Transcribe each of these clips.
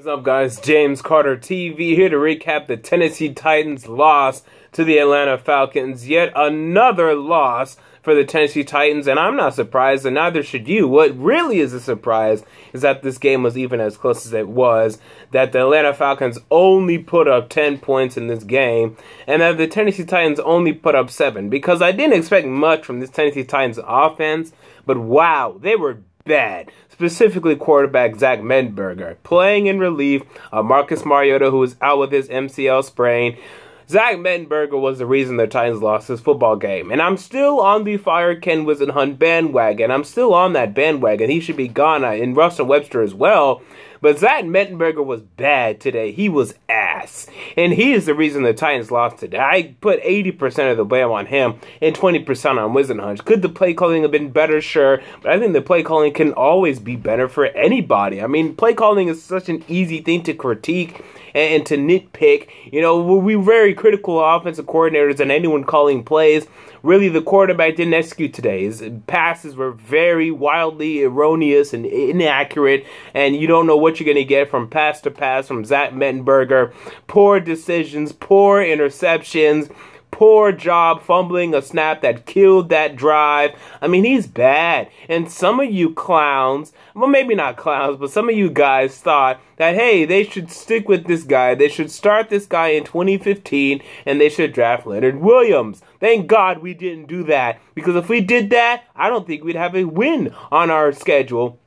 What's up, guys? James Carter TV here to recap the Tennessee Titans' loss to the Atlanta Falcons. Yet another loss for the Tennessee Titans, and I'm not surprised, and neither should you. What really is a surprise is that this game was even as close as it was, that the Atlanta Falcons only put up 10 points in this game, and that the Tennessee Titans only put up 7, because I didn't expect much from this Tennessee Titans offense, but wow, they were bad, specifically quarterback Zach Menberger, playing in relief of uh, Marcus Mariota, who was out with his MCL sprain. Zach Mettenberger was the reason the Titans lost this football game. And I'm still on the fire Ken Wisenhunt bandwagon. I'm still on that bandwagon. He should be gone. Uh, and Russell Webster as well. But Zach Mettenberger was bad today. He was ass. And he is the reason the Titans lost today. I put 80% of the blame on him and 20% on Wizenhunch. Could the play calling have been better? Sure. But I think the play calling can always be better for anybody. I mean, play calling is such an easy thing to critique and, to nitpick. You know, we we're very critical of offensive coordinators and anyone calling plays. Really, the quarterback didn't execute today. His passes were very wildly erroneous and inaccurate, and you don't know what what you're going to get from pass to pass from Zach Mettenberger. Poor decisions, poor interceptions poor job fumbling a snap that killed that drive. I mean, he's bad. And some of you clowns, well, maybe not clowns, but some of you guys thought that, hey, they should stick with this guy. They should start this guy in 2015 and they should draft Leonard Williams. Thank God we didn't do that because if we did that, I don't think we'd have a win on our schedule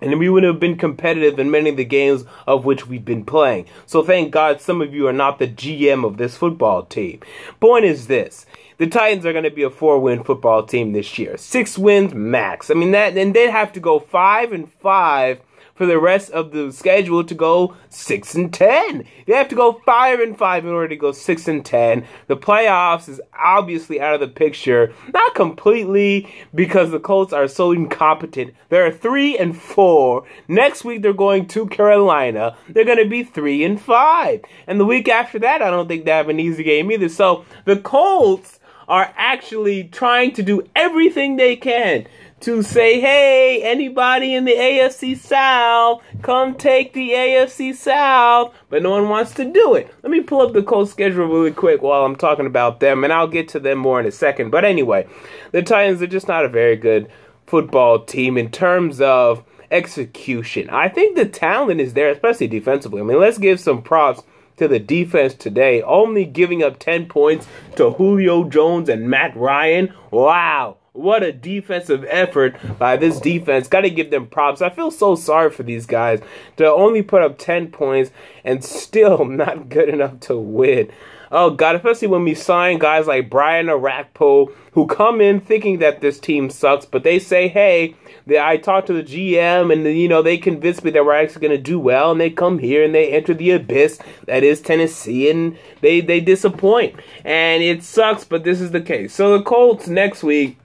and we would have been competitive in many of the games of which we've been playing. So thank God some of you are not the GM of this football team. Point is this. The Titans are going to be a four-win football team this year. Six wins max. I mean that, and they'd have to go five and five for the rest of the schedule to go six and ten. They have to go five and five in order to go six and ten. The playoffs is obviously out of the picture, not completely because the Colts are so incompetent. They're three and four. Next week they're going to Carolina. They're going to be three and five, and the week after that I don't think they have an easy game either. So the Colts are actually trying to do everything they can to say, hey, anybody in the AFC South, come take the AFC South, but no one wants to do it. Let me pull up the Colts schedule really quick while I'm talking about them, and I'll get to them more in a second. But anyway, the Titans are just not a very good football team in terms of execution. I think the talent is there, especially defensively. I mean, let's give some props to the defense today, only giving up 10 points to Julio Jones and Matt Ryan. Wow. What a defensive effort by this defense. Got to give them props. I feel so sorry for these guys to only put up 10 points and still not good enough to win. Oh, God, especially when we sign guys like Brian Arakpo who come in thinking that this team sucks, but they say, hey, they, I talked to the GM and, you know, they convinced me that we're actually going to do well, and they come here and they enter the abyss that is Tennessee, and they, they disappoint. And it sucks, but this is the case. So the Colts next week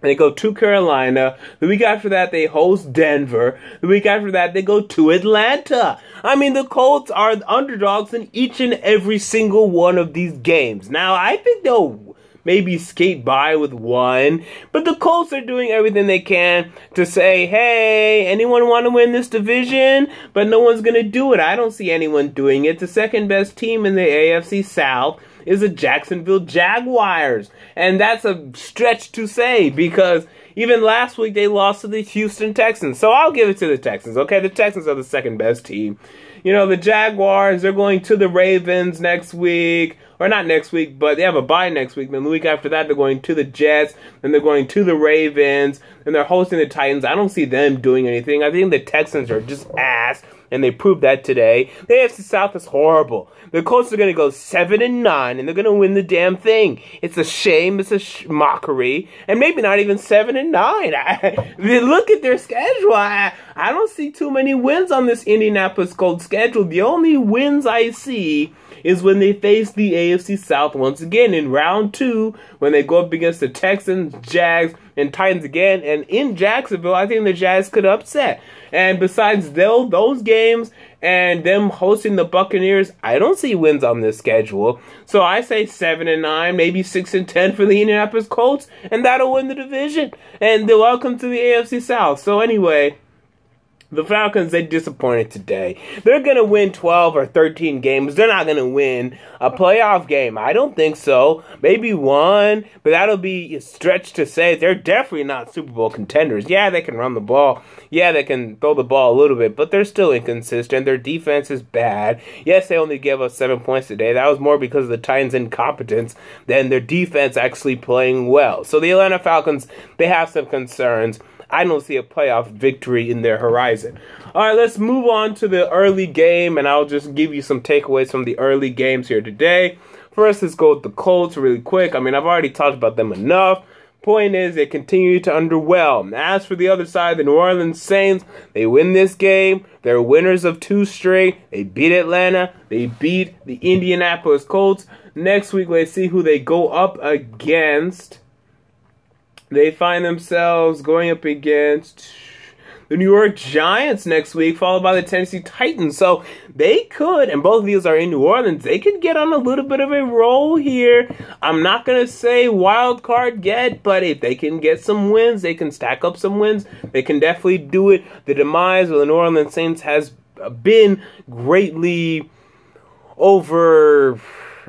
they go to Carolina. The week after that, they host Denver. The week after that, they go to Atlanta. I mean, the Colts are underdogs in each and every single one of these games. Now, I think they'll maybe skate by with one, but the Colts are doing everything they can to say, hey, anyone want to win this division? But no one's going to do it. I don't see anyone doing it. The second best team in the AFC South is the Jacksonville Jaguars. And that's a stretch to say because even last week they lost to the Houston Texans. So I'll give it to the Texans, okay? The Texans are the second best team. You know, the Jaguars, they're going to the Ravens next week. Or not next week, but they have a bye next week. Then the week after that, they're going to the Jets. Then they're going to the Ravens. And they're hosting the Titans. I don't see them doing anything. I think the Texans are just ass and they proved that today. The AFC South is horrible. The Colts are going to go seven and nine, and they're going to win the damn thing. It's a shame. It's a sh mockery, and maybe not even seven and nine. I, look at their schedule. I, I don't see too many wins on this Indianapolis Colts schedule. The only wins I see is when they face the AFC South once again in round two when they go up against the Texans, Jags, and Titans again. And in Jacksonville, I think the Jags could upset. And besides those games and them hosting the Buccaneers, I don't see wins on this schedule. So I say seven and nine, maybe six and ten for the Indianapolis Colts, and that'll win the division. And they're welcome to the AFC South. So anyway. The Falcons, they disappointed today. They're going to win 12 or 13 games. They're not going to win a playoff game. I don't think so. Maybe one, but that'll be a stretch to say they're definitely not Super Bowl contenders. Yeah, they can run the ball. Yeah, they can throw the ball a little bit, but they're still inconsistent. Their defense is bad. Yes, they only gave us seven points today. That was more because of the Titans' incompetence than their defense actually playing well. So the Atlanta Falcons, they have some concerns. I don't see a playoff victory in their horizon. All right, let's move on to the early game, and I'll just give you some takeaways from the early games here today. First, let's go with the Colts really quick. I mean, I've already talked about them enough. Point is, they continue to underwhelm. As for the other side, the New Orleans Saints, they win this game. They're winners of two straight. They beat Atlanta. They beat the Indianapolis Colts. Next week, let's see who they go up against. They find themselves going up against the New York Giants next week, followed by the Tennessee Titans. So they could, and both of these are in New Orleans, they could get on a little bit of a roll here. I'm not going to say wild card yet, but if they can get some wins, they can stack up some wins, they can definitely do it. The demise of the New Orleans Saints has been greatly over.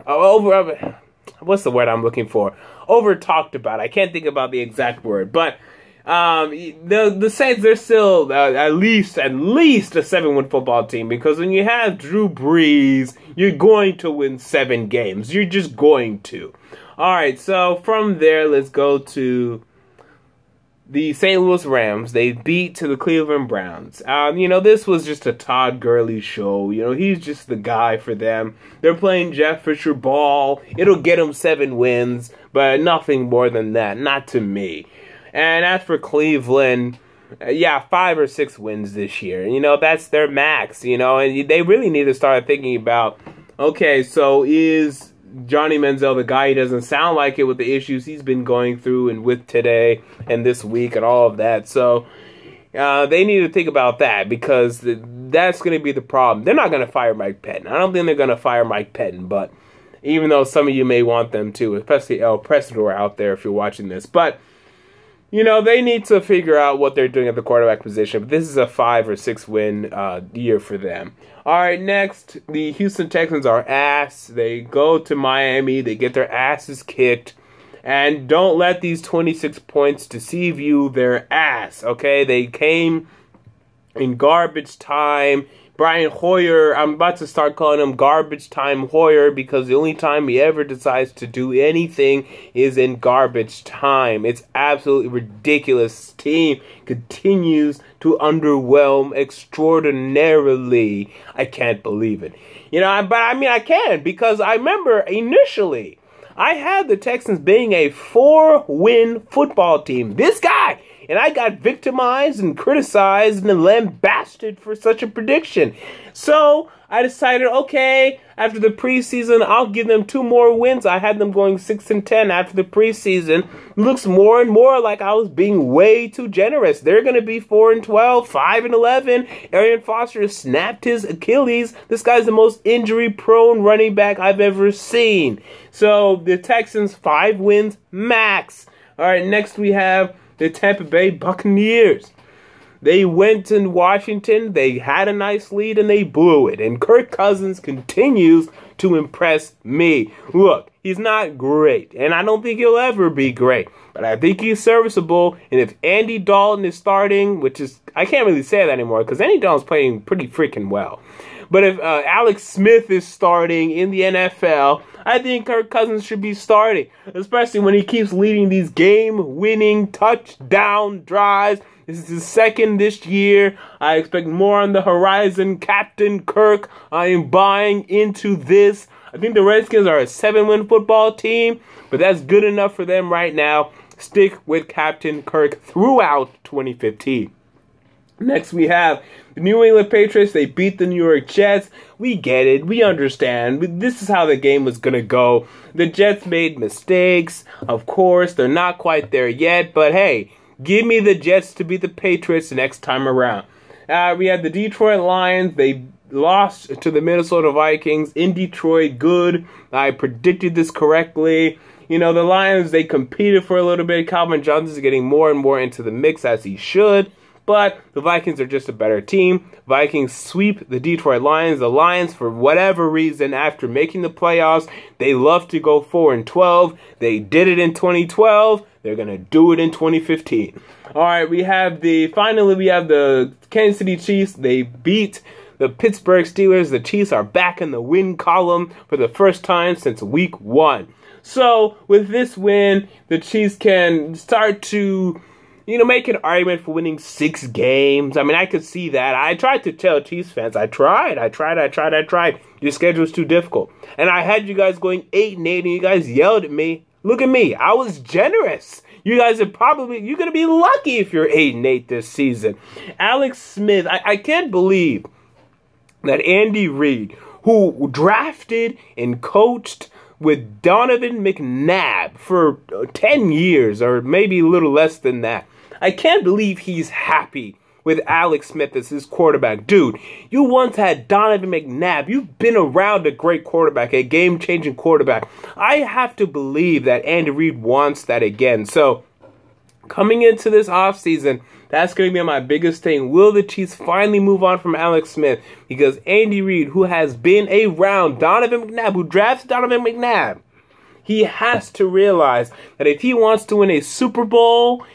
Over what's the word I'm looking for? Over talked about. I can't think about the exact word, but um, the the Saints they're still uh, at least at least a seven win football team because when you have Drew Brees, you're going to win seven games. You're just going to. All right, so from there, let's go to the St. Louis Rams. They beat to the Cleveland Browns. Um, you know, this was just a Todd Gurley show. You know, he's just the guy for them. They're playing Jeff Fisher ball. It'll get them seven wins, but nothing more than that. Not to me. And as for Cleveland, uh, yeah, five or six wins this year. You know, that's their max. You know, and they really need to start thinking about. Okay, so is Johnny Menzel, the guy, he doesn't sound like it with the issues he's been going through and with today and this week and all of that. So uh, they need to think about that because th- that's going to be the problem. They're not going to fire Mike Petton. I don't think they're going to fire Mike Petton, but even though some of you may want them to, especially El Presador out there if you're watching this. But you know they need to figure out what they're doing at the quarterback position. But this is a five or six win uh, year for them. All right, next the Houston Texans are ass. They go to Miami. They get their asses kicked. And don't let these 26 points deceive you. They're ass. Okay, they came in garbage time Brian Hoyer, I'm about to start calling him Garbage Time Hoyer because the only time he ever decides to do anything is in garbage time. It's absolutely ridiculous. team continues to underwhelm extraordinarily. I can't believe it. You know, but I mean, I can because I remember initially I had the Texans being a four win football team. This guy and I got victimized and criticized and lambasted for such a prediction. So I decided, okay, after the preseason, I'll give them two more wins. I had them going six and ten after the preseason. Looks more and more like I was being way too generous. They're gonna be four and twelve, five and eleven. Arian Foster snapped his Achilles. This guy's the most injury-prone running back I've ever seen. So the Texans five wins max. All right, next we have the Tampa Bay Buccaneers. They went in Washington, they had a nice lead, and they blew it. And Kirk Cousins continues to impress me. Look, he's not great, and I don't think he'll ever be great, but I think he's serviceable. And if Andy Dalton is starting, which is, I can't really say that anymore because Andy Dalton's playing pretty freaking well. But if uh, Alex Smith is starting in the NFL, I think Kirk Cousins should be starting, especially when he keeps leading these game winning touchdown drives. This is his second this year. I expect more on the horizon. Captain Kirk, I am buying into this. I think the Redskins are a seven win football team, but that's good enough for them right now. Stick with Captain Kirk throughout 2015. Next, we have the New England Patriots, they beat the New York Jets. We get it. We understand. This is how the game was going to go. The Jets made mistakes. Of course, they're not quite there yet, but hey, give me the Jets to beat the Patriots the next time around. Uh, we had the Detroit Lions. They lost to the Minnesota Vikings in Detroit. Good. I predicted this correctly. You know, the Lions, they competed for a little bit. Calvin Johnson is getting more and more into the mix as he should. But the Vikings are just a better team. Vikings sweep the Detroit Lions. The Lions, for whatever reason, after making the playoffs, they love to go 4 and 12. They did it in 2012. They're going to do it in 2015. All right, we have the finally we have the Kansas City Chiefs. They beat the Pittsburgh Steelers. The Chiefs are back in the win column for the first time since week 1. So, with this win, the Chiefs can start to you know, make an argument for winning six games. I mean, I could see that. I tried to tell Chiefs fans, I tried, I tried, I tried, I tried. Your schedule is too difficult. And I had you guys going eight and eight, and you guys yelled at me. Look at me. I was generous. You guys are probably you're gonna be lucky if you're eight and eight this season. Alex Smith, I, I can't believe that Andy Reid, who drafted and coached with Donovan McNabb for uh, 10 years or maybe a little less than that. I can't believe he's happy with Alex Smith as his quarterback. Dude, you once had Donovan McNabb. You've been around a great quarterback, a game changing quarterback. I have to believe that Andy Reid wants that again. So, coming into this offseason, that's going to be my biggest thing. Will the Chiefs finally move on from Alex Smith? Because Andy Reid, who has been around Donovan McNabb, who drafts Donovan McNabb, he has to realize that if he wants to win a Super Bowl,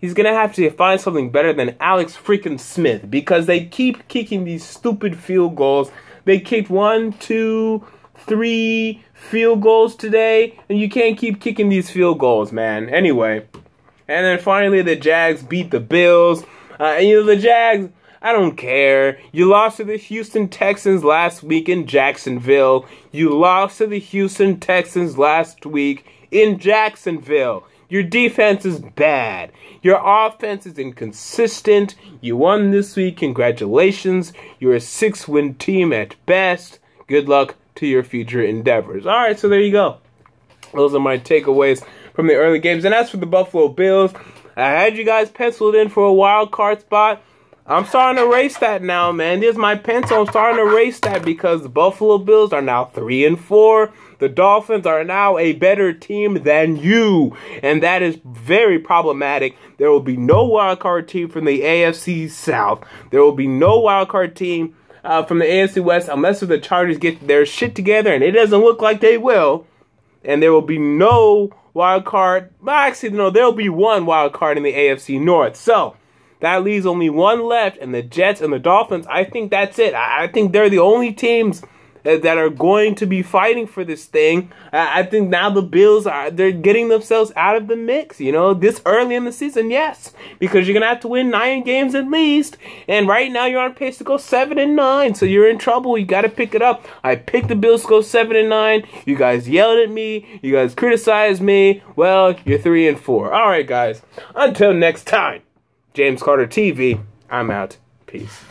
he's gonna have to find something better than Alex freaking Smith because they keep kicking these stupid field goals. They kicked one, two, three field goals today, and you can't keep kicking these field goals, man. Anyway, and then finally the Jags beat the Bills. Uh, and you know the Jags. I don't care. You lost to the Houston Texans last week in Jacksonville. You lost to the Houston Texans last week in Jacksonville. Your defense is bad. Your offense is inconsistent. You won this week. Congratulations. You're a six win team at best. Good luck to your future endeavors. All right, so there you go. Those are my takeaways from the early games. And as for the Buffalo Bills, I had you guys penciled in for a wild card spot. I'm starting to race that now, man. There's my pencil. I'm starting to race that because the Buffalo Bills are now three and four. The Dolphins are now a better team than you, and that is very problematic. There will be no wild card team from the AFC South. There will be no wild card team uh, from the AFC West unless the Chargers get their shit together, and it doesn't look like they will. And there will be no wild card. Well, actually, no, there will be one wild card in the AFC North. So. That leaves only one left, and the Jets and the Dolphins. I think that's it. I think they're the only teams uh, that are going to be fighting for this thing. I think now the Bills are they're getting themselves out of the mix, you know, this early in the season, yes, because you're gonna have to win nine games at least. And right now you're on pace to go seven and nine, so you're in trouble. You gotta pick it up. I picked the Bills to go seven and nine. You guys yelled at me, you guys criticized me. Well, you're three and four. Alright, guys. Until next time, James Carter TV, I'm out. Peace.